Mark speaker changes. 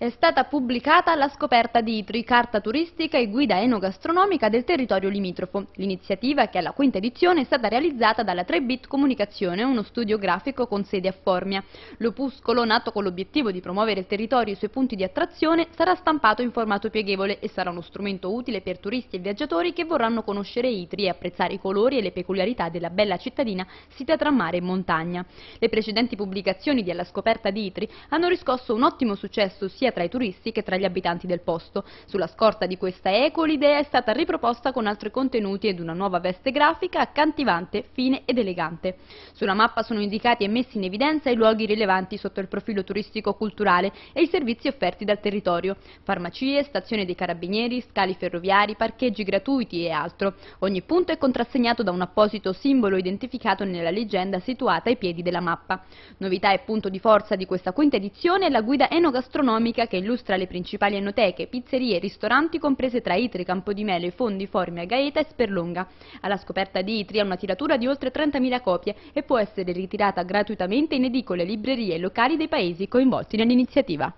Speaker 1: È stata pubblicata la scoperta di Itri, carta turistica e guida enogastronomica del territorio limitrofo. L'iniziativa, che alla quinta edizione, è stata realizzata dalla 3-Bit Comunicazione, uno studio grafico con sede a Formia. L'opuscolo, nato con l'obiettivo di promuovere il territorio e i suoi punti di attrazione, sarà stampato in formato pieghevole e sarà uno strumento utile per turisti e viaggiatori che vorranno conoscere Itri e apprezzare i colori e le peculiarità della bella cittadina sita tra mare e montagna. Le precedenti pubblicazioni di Alla scoperta di Itri hanno riscosso un ottimo successo sia sia tra i turisti che tra gli abitanti del posto. Sulla scorta di questa eco l'idea è stata riproposta con altri contenuti ed una nuova veste grafica accantivante, fine ed elegante. Sulla mappa sono indicati e messi in evidenza i luoghi rilevanti sotto il profilo turistico-culturale e i servizi offerti dal territorio, farmacie, stazione dei carabinieri, scali ferroviari, parcheggi gratuiti e altro. Ogni punto è contrassegnato da un apposito simbolo identificato nella leggenda situata ai piedi della mappa. Novità e punto di forza di questa quinta edizione è la guida enogastronomica Enoteca che illustra le principali enoteche, pizzerie, e ristoranti comprese tra Itri, Campodimele, Fondi, Formia, Gaeta e Sperlonga. Alla scoperta di Itri ha una tiratura di oltre 30.000 copie e può essere ritirata gratuitamente in edicole, librerie e locali dei paesi coinvolti nell'iniziativa.